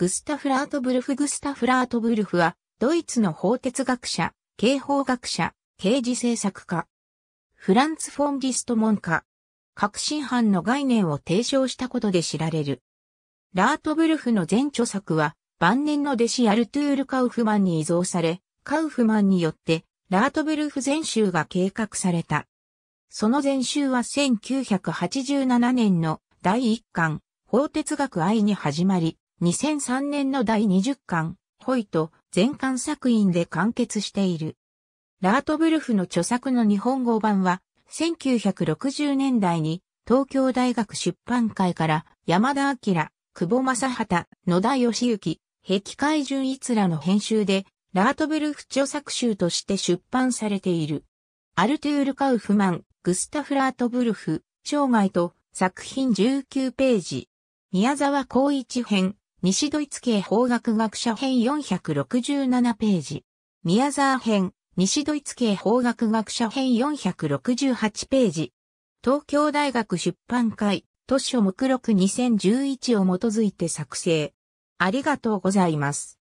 グスタフ・ラートブルフ・グスタフ・ラートブルフは、ドイツの法哲学者、刑法学者、刑事政策家。フランツ・フォンディストモンカ。革新犯の概念を提唱したことで知られる。ラートブルフの前著作は、晩年の弟子アルトゥール・カウフマンに遺贈され、カウフマンによって、ラートブルフ全集が計画された。その全集は1987年の第1巻、法哲学愛に始まり、2003年の第20巻、ホイト、全巻作品で完結している。ラートブルフの著作の日本語版は、1960年代に東京大学出版会から山田明、久保正畑、野田義行、壁海い一らの編集で、ラートブルフ著作集として出版されている。アルトゥール・カウフマン、グスタフ・ラートブルフ、生涯と作品19ページ。宮沢光一編、西ドイツ系法学学者編467ページ。宮沢編、西ドイツ系法学学者編468ページ。東京大学出版会、図書目録2011を基づいて作成。ありがとうございます。